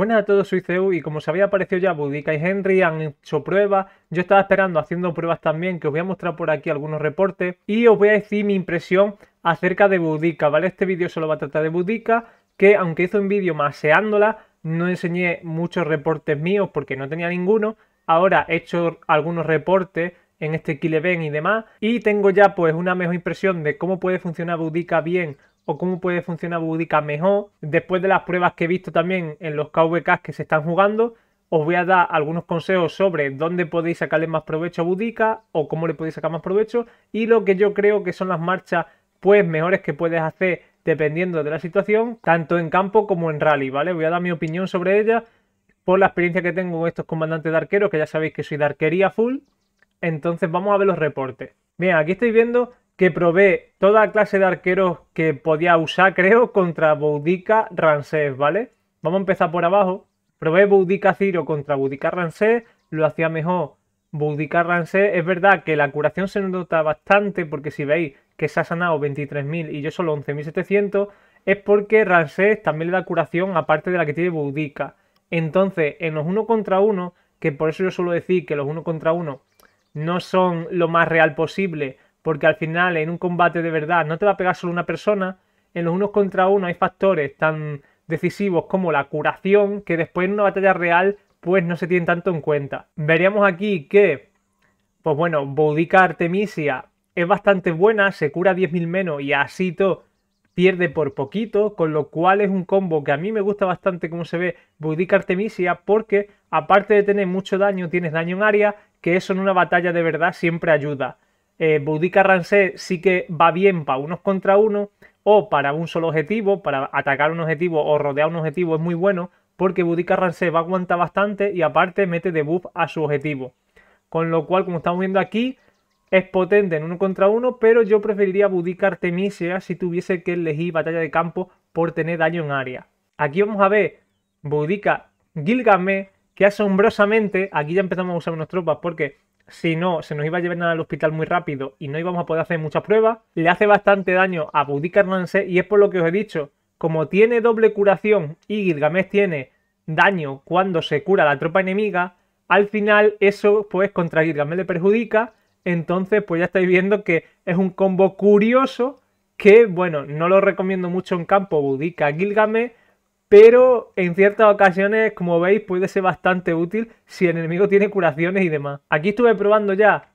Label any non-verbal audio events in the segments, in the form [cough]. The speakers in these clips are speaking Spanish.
Buenas a todos, soy CEU y como se había aparecido ya Budica y Henry han hecho pruebas, yo estaba esperando haciendo pruebas también, que os voy a mostrar por aquí algunos reportes y os voy a decir mi impresión acerca de Budica, ¿vale? Este vídeo solo va a tratar de Boudica, que aunque hizo un vídeo maseándola, no enseñé muchos reportes míos porque no tenía ninguno, ahora he hecho algunos reportes en este Kileben y demás y tengo ya pues una mejor impresión de cómo puede funcionar Budica bien o cómo puede funcionar Budica mejor. Después de las pruebas que he visto también en los KVKs que se están jugando, os voy a dar algunos consejos sobre dónde podéis sacarle más provecho a Budica o cómo le podéis sacar más provecho y lo que yo creo que son las marchas pues mejores que puedes hacer dependiendo de la situación, tanto en campo como en rally, ¿vale? Voy a dar mi opinión sobre ella por la experiencia que tengo con estos comandantes de arqueros, que ya sabéis que soy de arquería full. Entonces vamos a ver los reportes. Bien, aquí estáis viendo que probé toda clase de arqueros que podía usar, creo, contra Boudica Ransés, ¿vale? Vamos a empezar por abajo. Probé Boudica Ciro contra Boudica Ransés. lo hacía mejor Boudica Ransés. Es verdad que la curación se nota bastante, porque si veis que se ha sanado 23.000 y yo solo 11.700, es porque Ransés también le da curación aparte de la que tiene Boudica. Entonces, en los uno contra uno, que por eso yo suelo decir que los uno contra uno no son lo más real posible, porque al final en un combate de verdad no te va a pegar solo una persona, en los unos contra uno hay factores tan decisivos como la curación que después en una batalla real pues no se tienen tanto en cuenta. Veríamos aquí que, pues bueno, Boudica Artemisia es bastante buena, se cura 10.000 menos y Asito pierde por poquito, con lo cual es un combo que a mí me gusta bastante como se ve Boudica Artemisia porque aparte de tener mucho daño, tienes daño en área, que eso en una batalla de verdad siempre ayuda eh, Boudica sí que va bien para unos contra uno o para un solo objetivo, para atacar un objetivo o rodear un objetivo es muy bueno porque Boudica Ransé va a aguantar bastante y aparte mete debuff a su objetivo. Con lo cual, como estamos viendo aquí, es potente en uno contra uno, pero yo preferiría Boudica Artemisia si tuviese que elegir batalla de campo por tener daño en área. Aquí vamos a ver Boudica Gilgamesh, que asombrosamente, aquí ya empezamos a usar unas tropas porque si no, se nos iba a llevar al hospital muy rápido y no íbamos a poder hacer muchas pruebas. Le hace bastante daño a Carnense y es por lo que os he dicho. Como tiene doble curación y Gilgamesh tiene daño cuando se cura la tropa enemiga, al final eso pues contra Gilgamesh le perjudica. Entonces pues ya estáis viendo que es un combo curioso que bueno, no lo recomiendo mucho en campo budica Gilgamesh pero en ciertas ocasiones, como veis, puede ser bastante útil si el enemigo tiene curaciones y demás. Aquí estuve probando ya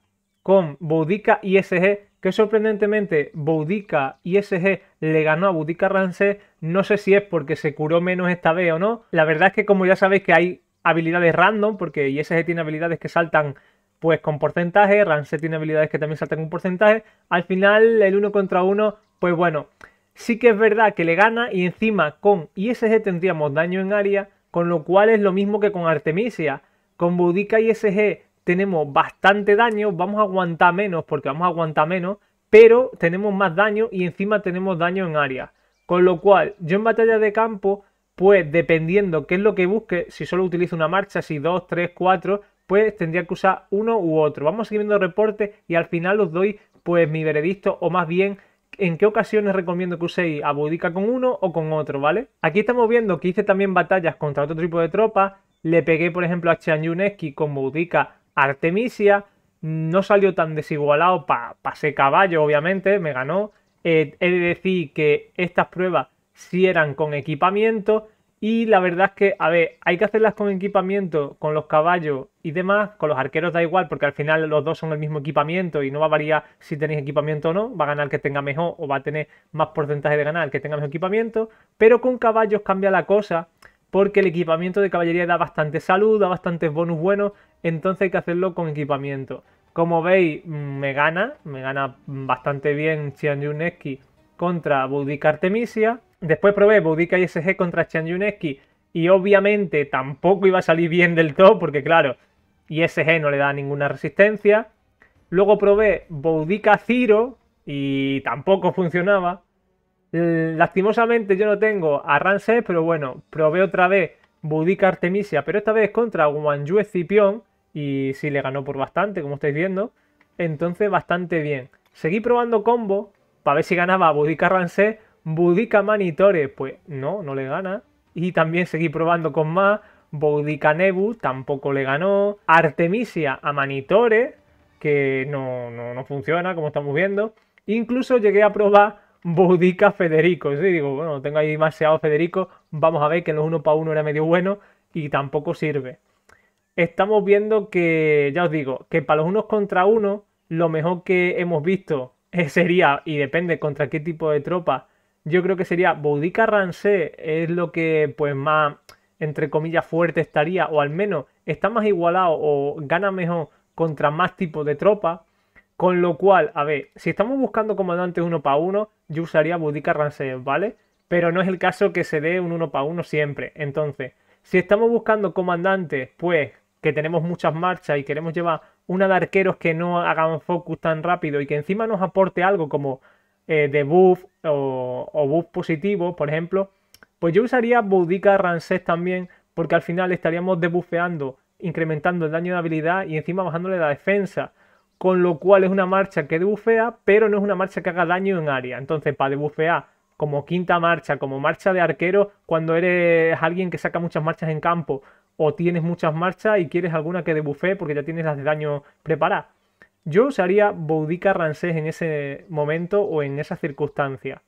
con Boudica y Sg, que sorprendentemente Boudica Sg le ganó a Boudica Rance. No sé si es porque se curó menos esta vez o no. La verdad es que como ya sabéis que hay habilidades random, porque ISG tiene habilidades que saltan pues con porcentaje, Rance tiene habilidades que también saltan con porcentaje. Al final, el uno contra uno, pues bueno sí que es verdad que le gana y encima con ISG tendríamos daño en área, con lo cual es lo mismo que con Artemisia. Con Boudica ISG tenemos bastante daño, vamos a aguantar menos porque vamos a aguantar menos, pero tenemos más daño y encima tenemos daño en área. Con lo cual, yo en batalla de campo, pues dependiendo qué es lo que busque, si solo utilizo una marcha, si 2, 3, 4, pues tendría que usar uno u otro. Vamos siguiendo reportes y al final os doy pues mi veredicto o más bien en qué ocasiones recomiendo que uséis a con uno o con otro, ¿vale? Aquí estamos viendo que hice también batallas contra otro tipo de tropas. Le pegué, por ejemplo, a Chan Yuneski con Boudica Artemisia. No salió tan desigualado, pasé caballo, obviamente, me ganó. Eh, he de decir que estas pruebas sí eran con equipamiento y la verdad es que, a ver, hay que hacerlas con equipamiento, con los caballos y demás. Con los arqueros da igual, porque al final los dos son el mismo equipamiento y no va a variar si tenéis equipamiento o no. Va a ganar el que tenga mejor o va a tener más porcentaje de ganar el que tenga mejor equipamiento. Pero con caballos cambia la cosa, porque el equipamiento de caballería da bastante salud, da bastantes bonus buenos. Entonces hay que hacerlo con equipamiento. Como veis, mm, me gana, me gana bastante bien Chian Yuneski contra Boudica Artemisia. Después probé Boudica ISG contra Yuneski y obviamente tampoco iba a salir bien del todo porque claro, y ISG no le da ninguna resistencia. Luego probé Boudica Ciro y tampoco funcionaba. Lastimosamente yo no tengo a Rance, pero bueno, probé otra vez Boudica Artemisia, pero esta vez contra Yu cipión y sí le ganó por bastante, como estáis viendo. Entonces bastante bien. Seguí probando combo para ver si ganaba Boudica Budica Manitore, pues no, no le gana. Y también seguí probando con más. Boudica Nebu tampoco le ganó. Artemisia a Manitore, que no, funciona, como estamos viendo. Incluso llegué a probar Boudica Federico. Sí, digo, bueno, tengo ahí demasiado Federico. Vamos a ver que en los 1 para 1 era medio bueno y tampoco sirve. Estamos viendo que, ya os digo, que para los unos contra uno, lo mejor que hemos visto [laughs] sería, y depende contra qué tipo de tropa yo creo que sería Boudica Ransé es lo que pues más entre comillas fuerte estaría o al menos está más igualado o gana mejor contra más tipos de tropas. Con lo cual, a ver, si estamos buscando comandantes uno para uno, yo usaría Boudica Ransé, ¿vale? Pero no es el caso que se dé un uno para uno siempre. Entonces, si estamos buscando comandantes, pues que tenemos muchas marchas y queremos llevar una de arqueros que no hagan focus tan rápido y que encima nos aporte algo como eh, de buff o, buff positivo, por ejemplo, pues yo usaría Boudica Rancet también, porque al final estaríamos debufeando, incrementando el daño de habilidad y encima bajándole la defensa. Con lo cual es una marcha que debufea, pero no es una marcha que haga daño en área. Entonces, para debufear como quinta marcha, como marcha de arquero, cuando eres alguien que saca muchas marchas en campo o tienes muchas marchas y quieres alguna que debuffee porque ya tienes las de daño preparadas. Yo usaría Boudica ransés en ese momento o en esa circunstancia.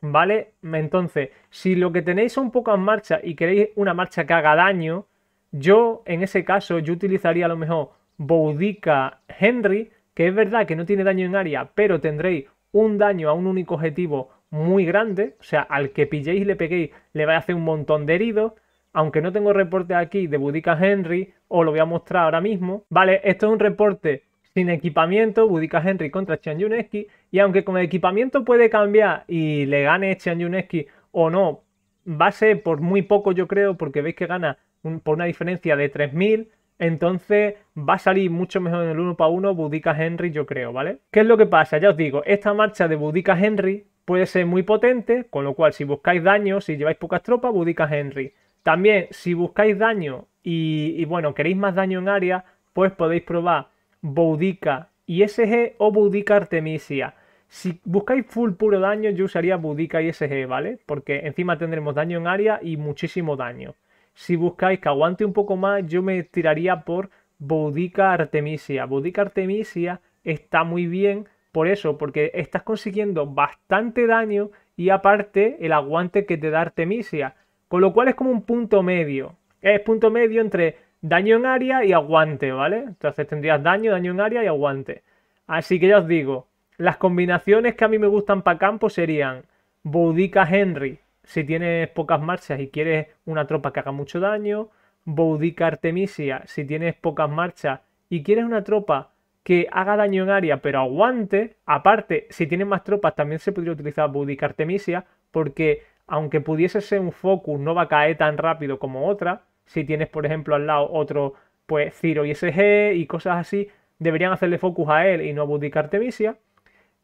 ¿Vale? Entonces, si lo que tenéis un poco en marcha y queréis una marcha que haga daño, yo en ese caso yo utilizaría a lo mejor Boudica Henry, que es verdad que no tiene daño en área, pero tendréis un daño a un único objetivo muy grande, o sea, al que pilléis y le peguéis le va a hacer un montón de heridos, aunque no tengo reporte aquí de Boudica Henry, os lo voy a mostrar ahora mismo, ¿vale? Esto es un reporte sin equipamiento, Budica Henry contra Chan Yuneski. Y aunque con el equipamiento puede cambiar y le gane Chan Yuneski o no, va a ser por muy poco, yo creo, porque veis que gana por una diferencia de 3000. Entonces va a salir mucho mejor en el 1 para 1 Budica Henry, yo creo, ¿vale? ¿Qué es lo que pasa? Ya os digo, esta marcha de Budica Henry puede ser muy potente, con lo cual si buscáis daño, si lleváis pocas tropas, Budica Henry. También, si buscáis daño y, y bueno, queréis más daño en área, pues podéis probar Boudica ISG o Boudica Artemisia. Si buscáis full puro daño, yo usaría Boudica y SG, ¿vale? Porque encima tendremos daño en área y muchísimo daño. Si buscáis que aguante un poco más, yo me tiraría por Boudica Artemisia. Boudica Artemisia está muy bien por eso, porque estás consiguiendo bastante daño y aparte el aguante que te da Artemisia. Con lo cual es como un punto medio. Es punto medio entre daño en área y aguante, ¿vale? Entonces tendrías daño, daño en área y aguante. Así que ya os digo, las combinaciones que a mí me gustan para campo serían Boudica Henry, si tienes pocas marchas y quieres una tropa que haga mucho daño. Boudica Artemisia, si tienes pocas marchas y quieres una tropa que haga daño en área pero aguante. Aparte, si tienes más tropas también se podría utilizar Boudica Artemisia porque aunque pudiese ser un focus no va a caer tan rápido como otra si tienes, por ejemplo, al lado otro, pues Ciro y SG y cosas así, deberían hacerle focus a él y no a Boutique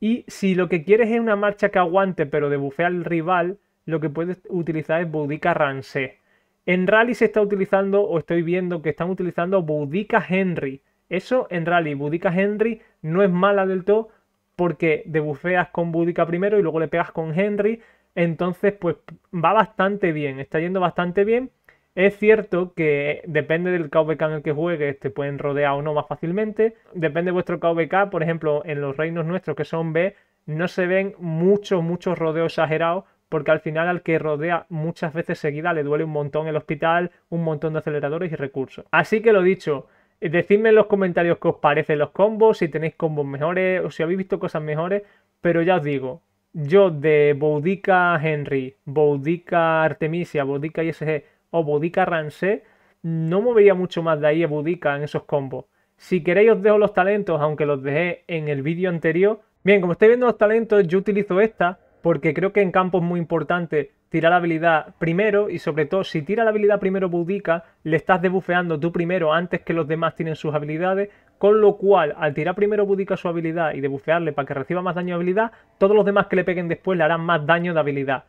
Y si lo que quieres es una marcha que aguante pero de al rival, lo que puedes utilizar es Boudica Ranse. En Rally se está utilizando, o estoy viendo que están utilizando Boudica Henry. Eso en Rally, Boudica Henry no es mala del todo porque debufeas con Boudica primero y luego le pegas con Henry. Entonces, pues va bastante bien, está yendo bastante bien. Es cierto que depende del KVK en el que juegues, te pueden rodear o no más fácilmente. Depende de vuestro KVK, por ejemplo, en los reinos nuestros que son B, no se ven muchos, muchos rodeos exagerados, porque al final al que rodea muchas veces seguida le duele un montón el hospital, un montón de aceleradores y recursos. Así que lo dicho, decidme en los comentarios qué os parecen los combos, si tenéis combos mejores o si habéis visto cosas mejores, pero ya os digo, yo de Boudica Henry, Boudica Artemisia, Boudica ISG, o Boudica Ransé, no movería mucho más de ahí a Boudica en esos combos. Si queréis os dejo los talentos, aunque los dejé en el vídeo anterior. Bien, como estáis viendo los talentos, yo utilizo esta porque creo que en campo es muy importante tirar la habilidad primero y sobre todo si tira la habilidad primero Boudica, le estás debufeando tú primero antes que los demás tienen sus habilidades, con lo cual al tirar primero Boudica su habilidad y debufearle para que reciba más daño de habilidad, todos los demás que le peguen después le harán más daño de habilidad.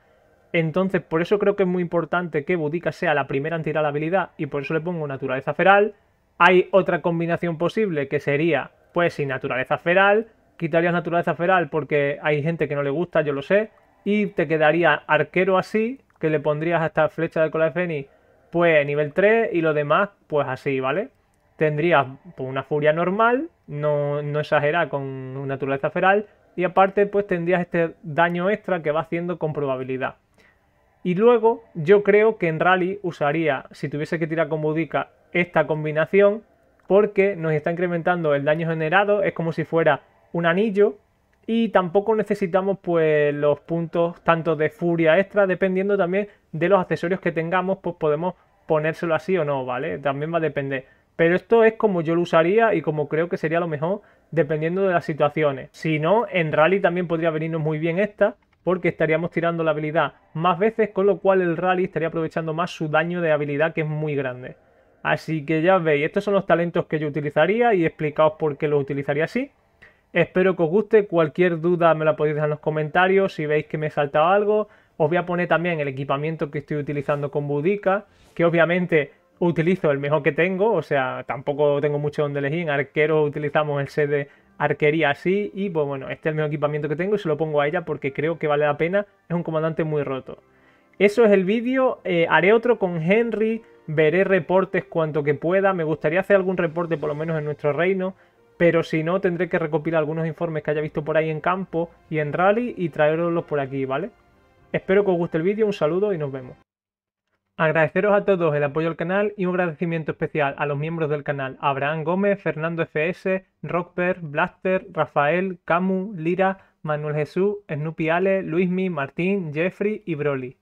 Entonces, por eso creo que es muy importante que Budica sea la primera en tirar la habilidad y por eso le pongo naturaleza feral. Hay otra combinación posible que sería, pues, sin naturaleza feral, quitarías naturaleza feral porque hay gente que no le gusta, yo lo sé, y te quedaría arquero así, que le pondrías hasta flecha de cola de Feni, pues nivel 3 y lo demás, pues así, ¿vale? Tendrías pues, una furia normal, no, no con naturaleza feral, y aparte, pues tendrías este daño extra que va haciendo con probabilidad. Y luego yo creo que en rally usaría, si tuviese que tirar con Boudica, esta combinación porque nos está incrementando el daño generado, es como si fuera un anillo y tampoco necesitamos pues los puntos tanto de furia extra, dependiendo también de los accesorios que tengamos, pues podemos ponérselo así o no, ¿vale? También va a depender. Pero esto es como yo lo usaría y como creo que sería lo mejor dependiendo de las situaciones. Si no, en rally también podría venirnos muy bien esta, porque estaríamos tirando la habilidad más veces, con lo cual el rally estaría aprovechando más su daño de habilidad que es muy grande. Así que ya veis, estos son los talentos que yo utilizaría y explicaos por qué los utilizaría así. Espero que os guste, cualquier duda me la podéis dejar en los comentarios, si veis que me he saltado algo. Os voy a poner también el equipamiento que estoy utilizando con Budica, que obviamente utilizo el mejor que tengo, o sea, tampoco tengo mucho donde elegir. En arquero utilizamos el cd arquería así y pues bueno, este es el mismo equipamiento que tengo y se lo pongo a ella porque creo que vale la pena, es un comandante muy roto. Eso es el vídeo, eh, haré otro con Henry, veré reportes cuanto que pueda, me gustaría hacer algún reporte por lo menos en nuestro reino, pero si no tendré que recopilar algunos informes que haya visto por ahí en campo y en rally y traerlos por aquí, ¿vale? Espero que os guste el vídeo, un saludo y nos vemos. Agradeceros a todos el apoyo al canal y un agradecimiento especial a los miembros del canal Abraham Gómez, Fernando FS, Rockper, Blaster, Rafael, Camu, Lira, Manuel Jesús, Snoopy Ale, Luismi, Martín, Jeffrey y Broly.